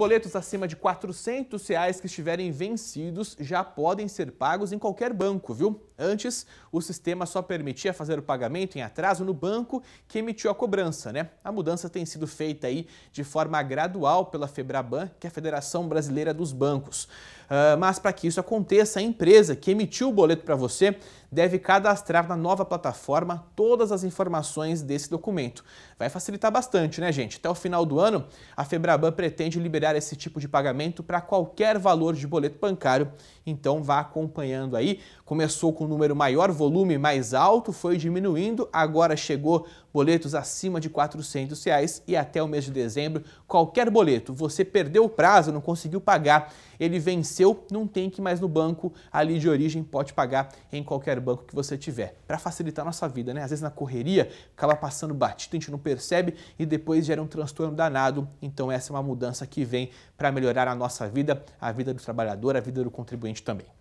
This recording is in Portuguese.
boletos acima de R$ 400 reais que estiverem vencidos já podem ser pagos em qualquer banco, viu? Antes, o sistema só permitia fazer o pagamento em atraso no banco que emitiu a cobrança, né? A mudança tem sido feita aí de forma gradual pela Febraban, que é a Federação Brasileira dos Bancos. Uh, mas para que isso aconteça, a empresa que emitiu o boleto para você deve cadastrar na nova plataforma todas as informações desse documento. Vai facilitar bastante, né, gente? Até o final do ano, a Febraban pretende liberar esse tipo de pagamento para qualquer valor de boleto bancário. Então, vá acompanhando aí. Começou com número maior, volume mais alto, foi diminuindo, agora chegou boletos acima de R$ 400 reais, e até o mês de dezembro, qualquer boleto, você perdeu o prazo, não conseguiu pagar, ele venceu, não tem que mais no banco ali de origem, pode pagar em qualquer banco que você tiver. Para facilitar a nossa vida, né? Às vezes na correria, acaba passando batido, a gente não percebe e depois gera um transtorno danado. Então essa é uma mudança que vem para melhorar a nossa vida, a vida do trabalhador, a vida do contribuinte também.